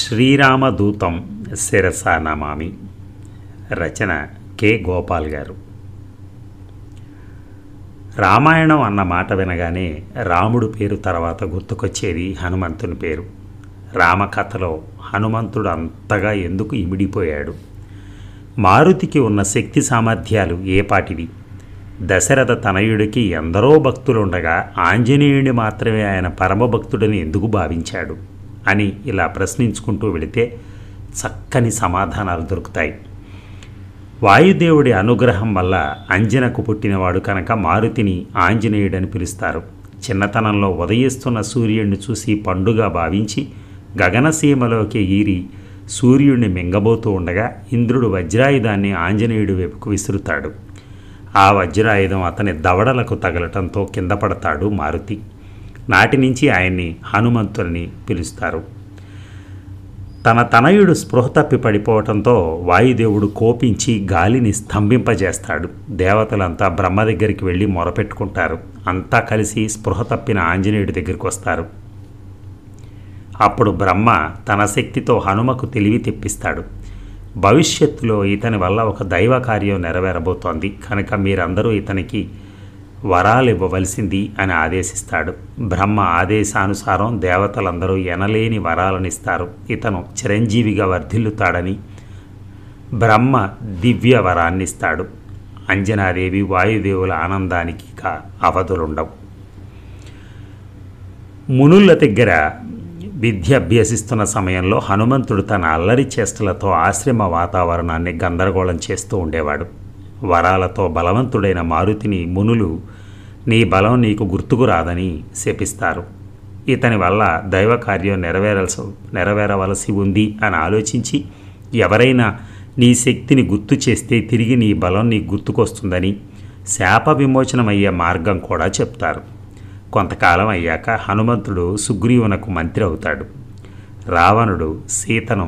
శ్రీరామదూతం శిరస నమామి రచన కె గోపాల్ గారు రామాయణం అన్న మాట వినగానే రాముడు పేరు తర్వాత గుర్తుకొచ్చేది హనుమంతుని పేరు రామకథలో హనుమంతుడు అంతగా ఎందుకు ఇమిడిపోయాడు మారుతికి ఉన్న శక్తి సామర్థ్యాలు ఏపాటివి దశరథ తనయుడికి ఎందరో భక్తులుండగా ఆంజనేయుడిని మాత్రమే ఆయన పరమభక్తుడని ఎందుకు భావించాడు అని ఇలా ప్రశ్నించుకుంటూ వెళితే చక్కని సమాధానాలు దొరుకుతాయి వాయుదేవుడి అనుగ్రహం వల్ల అంజనకు పుట్టినవాడు కనుక మారుతిని ఆంజనేయుడని పిలుస్తారు చిన్నతనంలో ఉదయిస్తున్న సూర్యుడిని చూసి పండుగ భావించి గగనసీమలోకి ఈరి సూర్యుడిని మింగబోతూ ఉండగా ఇంద్రుడు వజ్రాయుధాన్ని ఆంజనేయుడి వైపుకు విసురుతాడు ఆ వజ్రాయుధం అతని దవడలకు తగలటంతో కింద పడతాడు మారుతి నాటి నుంచి ఆయన్ని హనుమంతుల్ని పిలుస్తారు తన తనయుడు స్పృహ తప్పి పడిపోవటంతో వాయుదేవుడు కోపించి గాలిని స్తంభింపజేస్తాడు దేవతలంతా బ్రహ్మ దగ్గరికి వెళ్ళి మొరపెట్టుకుంటారు అంతా కలిసి స్పృహ తప్పిన ఆంజనేయుడి దగ్గరికి వస్తారు అప్పుడు బ్రహ్మ తన శక్తితో హనుమకు తెలివి తెప్పిస్తాడు భవిష్యత్తులో ఇతని వల్ల ఒక దైవ కార్యం నెరవేరబోతోంది కనుక మీరందరూ ఇతనికి వరాలు ఇవ్వవలసింది అని ఆదేశిస్తాడు బ్రహ్మ ఆదేశానుసారం దేవతలందరూ ఎనలేని వరాలనిస్తారు ఇతను చిరంజీవిగా వర్ధిల్లుతాడని బ్రహ్మ దివ్య వరాన్నిస్తాడు అంజనాదేవి వాయుదేవుల ఆనందానికి అవధులుండవు మునుళ్ళ దగ్గర విద్య అభ్యసిస్తున్న సమయంలో హనుమంతుడు తన అల్లరి చేష్టలతో ఆశ్రమ వాతావరణాన్ని గందరగోళం చేస్తూ ఉండేవాడు వరాలతో బలవంతుడైన మారుతిని మునులు నీ బలం నీకు గుర్తుకు రాదని శపిస్తారు ఇతని వల్ల దైవ కార్యం నెరవేరవలసి ఉంది అని ఆలోచించి ఎవరైనా నీ శక్తిని గుర్తు చేస్తే తిరిగి నీ బలం నీకు గుర్తుకొస్తుందని శాప విమోచనమయ్యే మార్గం కూడా చెప్తారు కొంతకాలం అయ్యాక హనుమంతుడు సుగ్రీవునకు మంత్రి అవుతాడు రావణుడు సీతను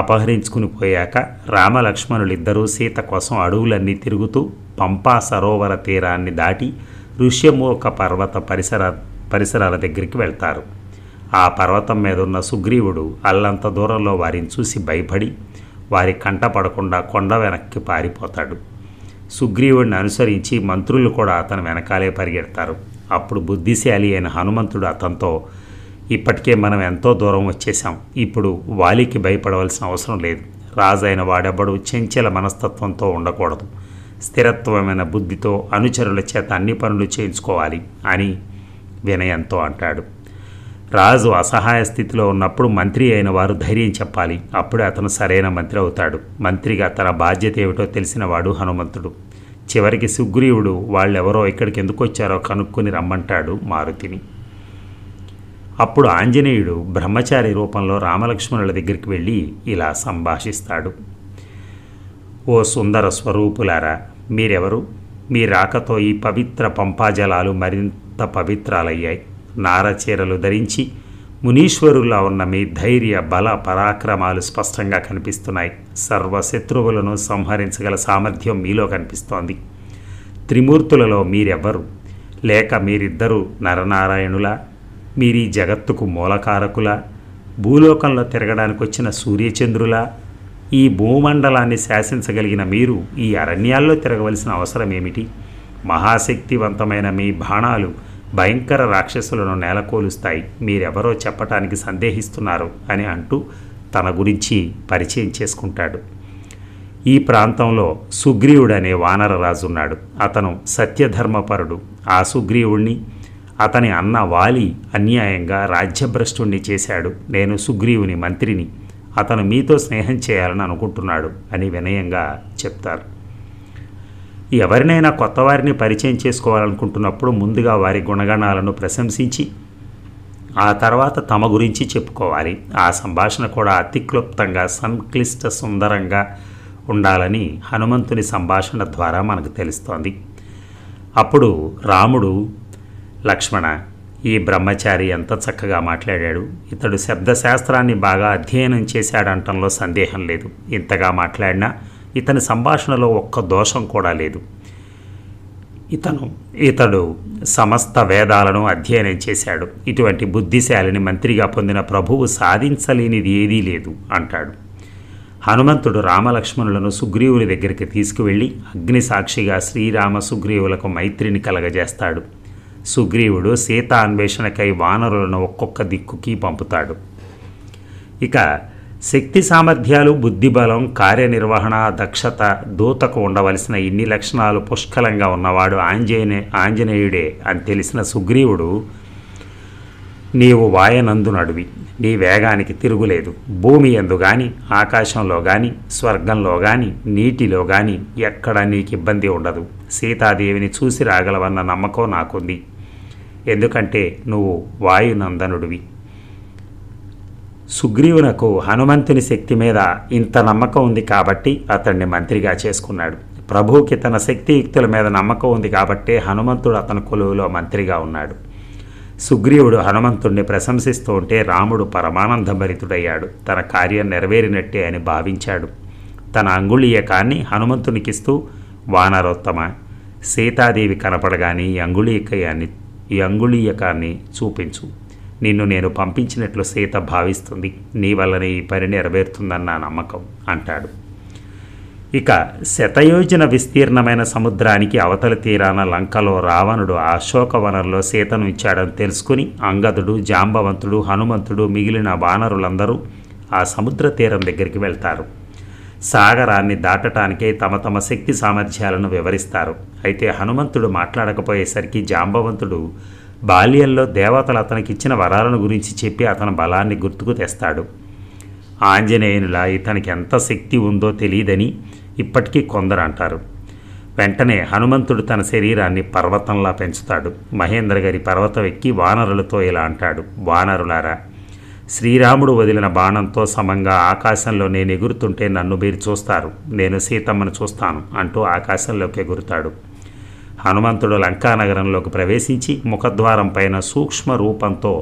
అపహరించుకుని పోయాక రామలక్ష్మణులిద్దరూ సీత కోసం అడవులన్నీ తిరుగుతూ పంపా సరోవర తీరాన్ని దాటి ఋష్యమూక పర్వత పరిసర పరిసరాల దగ్గరికి వెళ్తారు ఆ పర్వతం మీద ఉన్న సుగ్రీవుడు అల్లంత దూరంలో వారిని చూసి భయపడి వారి కంట పడకుండా కొండ వెనక్కి పారిపోతాడు సుగ్రీవుడిని అనుసరించి మంత్రులు కూడా అతను వెనకాలే పరిగెడతారు అప్పుడు బుద్ధిశాలి అయిన హనుమంతుడు అతనితో ఇప్పటికే మనం ఎంతో దూరం వచ్చేసాం ఇప్పుడు వాలికి భయపడవలసిన అవసరం లేదు రాజైన వాడెవ్వడు చెంచల మనస్తత్వంతో ఉండకూడదు స్థిరత్వమైన బుద్ధితో అనుచరుల చేత అన్ని పనులు చేయించుకోవాలి అని వినయంతో అంటాడు రాజు అసహాయ స్థితిలో ఉన్నప్పుడు మంత్రి అయిన వారు ధైర్యం చెప్పాలి అప్పుడే అతను సరైన మంత్రి అవుతాడు మంత్రిగా తన బాధ్యత ఏమిటో తెలిసినవాడు హనుమంతుడు చివరికి సుగ్రీవుడు వాళ్ళెవరో ఇక్కడికి ఎందుకు వచ్చారో కనుక్కొని రమ్మంటాడు మారుతిని అప్పుడు ఆంజనేయుడు బ్రహ్మచారి రూపంలో రామలక్ష్మణుల దగ్గరికి వెళ్ళి ఇలా సంభాషిస్తాడు ఓ సుందర స్వరూపులారా మీరెవరు మీ రాకతో ఈ పవిత్ర పంపాజలాలు మరింత పవిత్రాలయ్యాయి నారచీరలు ధరించి మునీశ్వరుల్లో ఉన్న మీ ధైర్య బల పరాక్రమాలు స్పష్టంగా కనిపిస్తున్నాయి సర్వశత్రువులను సంహరించగల సామర్థ్యం మీలో కనిపిస్తోంది త్రిమూర్తులలో మీరెవ్వరు లేక మీరిద్దరూ నరనారాయణులా మీరీ జగత్తుకు మూలకారకుల భూలోకంలో తిరగడానికి వచ్చిన సూర్యచంద్రుల ఈ భూమండలాన్ని శాసించగలిగిన మీరు ఈ అరణ్యాల్లో తిరగవలసిన అవసరం ఏమిటి మహాశక్తివంతమైన మీ బాణాలు భయంకర రాక్షసులను నేలకోలుస్తాయి మీరెవరో చెప్పటానికి సందేహిస్తున్నారు అని అంటూ తన గురించి పరిచయం చేసుకుంటాడు ఈ ప్రాంతంలో సుగ్రీవుడనే వానరరాజున్నాడు అతను సత్యధర్మపరుడు ఆ సుగ్రీవుణ్ణి అతని అన్న వాలి అన్యాయంగా రాజ్యభ్రష్టుణ్ణి చేశాడు నేను సుగ్రీవుని మంత్రిని అతను మీతో స్నేహం చేయాలని అనుకుంటున్నాడు అని వినయంగా చెప్తారు ఎవరినైనా కొత్త వారిని పరిచయం చేసుకోవాలనుకుంటున్నప్పుడు ముందుగా వారి గుణగణాలను ప్రశంసించి ఆ తర్వాత తమ గురించి చెప్పుకోవాలి ఆ సంభాషణ కూడా అతిక్లుప్తంగా సంక్లిష్ట సుందరంగా ఉండాలని హనుమంతుని సంభాషణ ద్వారా మనకు తెలుస్తోంది అప్పుడు రాముడు లక్ష్మణ ఈ బ్రహ్మచారి ఎంత చక్కగా మాట్లాడాడు ఇతడు శబ్దశాస్త్రాన్ని బాగా అధ్యయనం చేశాడంటంలో సందేహం లేదు ఇంతగా మాట్లాడినా ఇతని సంభాషణలో ఒక్క దోషం కూడా లేదు ఇతను ఇతడు సమస్త వేదాలను అధ్యయనం చేశాడు ఇటువంటి బుద్ధిశాలిని మంత్రిగా పొందిన ప్రభువు సాధించలేనిది ఏదీ లేదు అంటాడు హనుమంతుడు రామలక్ష్మణులను సుగ్రీవుల దగ్గరికి తీసుకువెళ్ళి అగ్ని సాక్షిగా శ్రీరామ సుగ్రీవులకు మైత్రిని కలగజేస్తాడు సుగ్రీవుడు సీత అన్వేషణకై వానరులను ఒక్కొక్క దిక్కుకి పంపుతాడు ఇక శక్తి సామర్థ్యాలు బుద్ధిబలం కార్యనిర్వహణ దక్షత దూతకు ఉండవలసిన ఇన్ని లక్షణాలు పుష్కలంగా ఉన్నవాడు ఆంజనే ఆంజనేయుడే అని తెలిసిన సుగ్రీవుడు నీవు వాయనందు నీ వేగానికి తిరుగులేదు భూమి ఎందు గాని ఆకాశంలో గాని స్వర్గంలో గాని నీటిలో గాని ఎక్కడ నీకు ఇబ్బంది ఉండదు సీతాదేవిని చూసి రాగలవన్న నమ్మకం నాకుంది ఎందుకంటే నువ్వు వాయునందనుడివి సుగ్రీవునకు హనుమంతుని శక్తి మీద ఇంత నమ్మకం ఉంది కాబట్టి అతన్ని మంత్రిగా చేసుకున్నాడు ప్రభువుకి తన శక్తియుక్తుల మీద నమ్మకం ఉంది కాబట్టి హనుమంతుడు అతని కొలువులో మంత్రిగా ఉన్నాడు సుగ్రీవుడు హనుమంతుణ్ణి ప్రశంసిస్తూ ఉంటే రాముడు పరమానందభరితుడయ్యాడు తన కార్యం నెరవేరినట్టే అని భావించాడు తన అంగుళీయకాన్ని హనుమంతునికిస్తూ వానరోత్తమ సీతాదేవి కనపడగాని అంగుళీకయాన్ని ఈ అంగుళీయకాన్ని చూపించు నిన్ను నేను పంపించినట్లు సీత భావిస్తుంది నీ వల్లనే ఈ పని నెరవేరుతుందని నా నమ్మకం అంటాడు ఇక శతయోజన విస్తీర్ణమైన సముద్రానికి అవతల తీరాన లంకలో రావణుడు అశోకవనంలో సీతను ఇచ్చాడని తెలుసుకుని అంగదుడు జాంబవంతుడు హనుమంతుడు మిగిలిన వానరులందరూ ఆ సముద్ర తీరం దగ్గరికి వెళ్తారు సాగరాన్ని దాటటానికే తమ తమ శక్తి సామర్థ్యాలను వివరిస్తారు అయితే హనుమంతుడు మాట్లాడకపోయేసరికి జాంబవంతుడు బాల్యంలో దేవతలు అతనికిచ్చిన వరాలను గురించి చెప్పి అతని బలాన్ని గుర్తుకు తెస్తాడు ఆంజనేయునిలా ఇతనికి ఎంత శక్తి ఉందో తెలియదని ఇప్పటికీ కొందరు అంటారు వెంటనే హనుమంతుడు తన శరీరాన్ని పర్వతంలా పెంచుతాడు గారి పర్వతం ఎక్కి వానరులతో ఇలా అంటాడు వానరులారా శ్రీరాముడు వదిలిన బాణంతో సమంగా ఆకాశంలో నేను ఎగురుతుంటే నన్ను మీరు చూస్తారు నేను సీతమ్మను చూస్తాను అంటూ ఆకాశంలోకి ఎగురుతాడు హనుమంతుడు లంకానగరంలోకి ప్రవేశించి ముఖద్వారం పైన సూక్ష్మ రూపంతో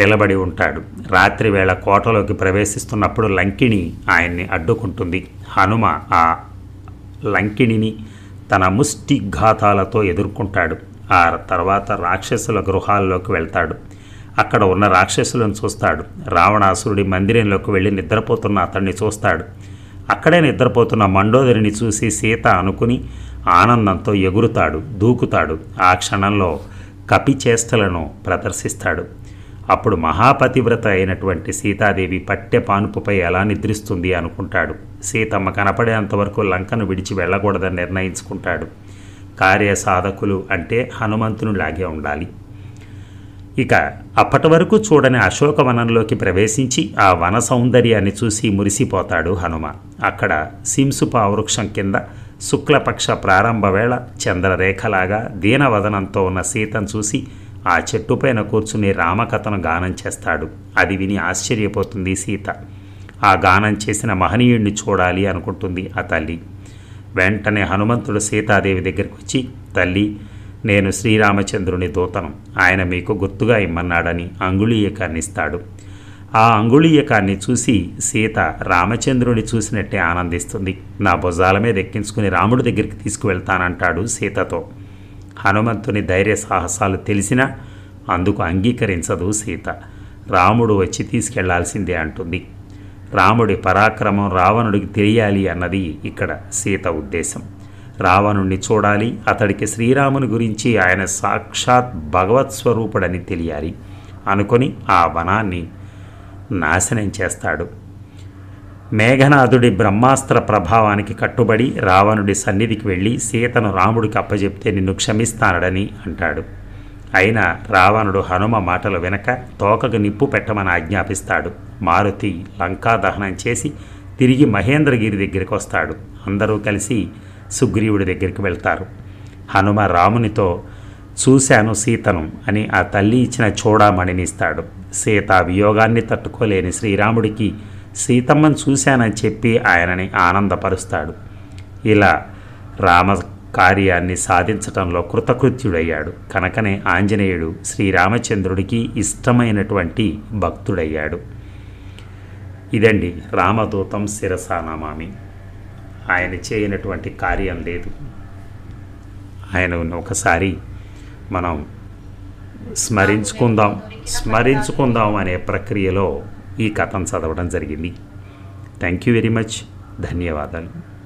నిలబడి ఉంటాడు రాత్రి వేళ కోటలోకి ప్రవేశిస్తున్నప్పుడు లంకిణి ఆయన్ని అడ్డుకుంటుంది హనుమ ఆ లంకిణిని తన ముష్టి ఘాతాలతో ఎదుర్కొంటాడు ఆ తర్వాత రాక్షసుల గృహాల్లోకి వెళ్తాడు అక్కడ ఉన్న రాక్షసులను చూస్తాడు రావణాసురుడి మందిరంలోకి వెళ్ళి నిద్రపోతున్న అతన్ని చూస్తాడు అక్కడే నిద్రపోతున్న మండోదరిని చూసి సీత అనుకుని ఆనందంతో ఎగురుతాడు దూకుతాడు ఆ క్షణంలో కపిచేష్టలను ప్రదర్శిస్తాడు అప్పుడు మహాపతివ్రత అయినటువంటి సీతాదేవి పట్టె పానుపుపై ఎలా నిద్రిస్తుంది అనుకుంటాడు సీతమ్మ కనపడేంతవరకు లంకను విడిచి వెళ్ళకూడదని నిర్ణయించుకుంటాడు కార్యసాధకులు అంటే లాగే ఉండాలి ఇక అప్పటి వరకు చూడని అశోకవనంలోకి ప్రవేశించి ఆ వన సౌందర్యాన్ని చూసి మురిసిపోతాడు హనుమ అక్కడ వృక్షం కింద శుక్లపక్ష ప్రారంభ వేళ చంద్రరేఖలాగా దీనవదనంతో ఉన్న సీతను చూసి ఆ చెట్టుపైన కూర్చుని రామకథను గానం చేస్తాడు అది విని ఆశ్చర్యపోతుంది సీత ఆ గానం చేసిన మహనీయుణ్ణి చూడాలి అనుకుంటుంది ఆ తల్లి వెంటనే హనుమంతుడు సీతాదేవి దగ్గరికి వచ్చి తల్లి నేను శ్రీరామచంద్రుని దూతను ఆయన మీకు గుర్తుగా ఇమ్మన్నాడని అంగుళీయకాన్ని ఇస్తాడు ఆ అంగుళీయకాన్ని చూసి సీత రామచంద్రుని చూసినట్టే ఆనందిస్తుంది నా భుజాల మీద ఎక్కించుకుని రాముడి దగ్గరికి తీసుకువెళ్తానంటాడు సీతతో హనుమంతుని ధైర్య సాహసాలు తెలిసినా అందుకు అంగీకరించదు సీత రాముడు వచ్చి తీసుకెళ్లాల్సిందే అంటుంది రాముడి పరాక్రమం రావణుడికి తెలియాలి అన్నది ఇక్కడ సీత ఉద్దేశం రావణుణ్ణి చూడాలి అతడికి శ్రీరాముని గురించి ఆయన సాక్షాత్ భగవత్ స్వరూపుడని తెలియాలి అనుకొని ఆ వనాన్ని నాశనం చేస్తాడు మేఘనాథుడి బ్రహ్మాస్త్ర ప్రభావానికి కట్టుబడి రావణుడి సన్నిధికి వెళ్ళి సీతను రాముడికి అప్పజెప్తే నిన్ను క్షమిస్తానడని అంటాడు అయినా రావణుడు హనుమ మాటలు వినక తోకకు నిప్పు పెట్టమని ఆజ్ఞాపిస్తాడు మారుతి లంకా దహనం చేసి తిరిగి మహేంద్రగిరి దగ్గరికి వస్తాడు అందరూ కలిసి సుగ్రీవుడి దగ్గరికి వెళ్తారు హనుమ రామునితో చూశాను సీతను అని ఆ తల్లి ఇచ్చిన చూడామణినిస్తాడు సీత వియోగాన్ని తట్టుకోలేని శ్రీరాముడికి సీతమ్మను చూశానని చెప్పి ఆయనని ఆనందపరుస్తాడు ఇలా రామ కార్యాన్ని సాధించటంలో కృతకృత్యుడయ్యాడు కనుకనే ఆంజనేయుడు శ్రీరామచంద్రుడికి ఇష్టమైనటువంటి భక్తుడయ్యాడు ఇదండి రామదూతం శిరసానామామి ఆయన చేయనటువంటి కార్యం లేదు ఆయన ఒకసారి మనం స్మరించుకుందాం స్మరించుకుందాం అనే ప్రక్రియలో ఈ కథను చదవడం జరిగింది థ్యాంక్ యూ వెరీ మచ్ ధన్యవాదాలు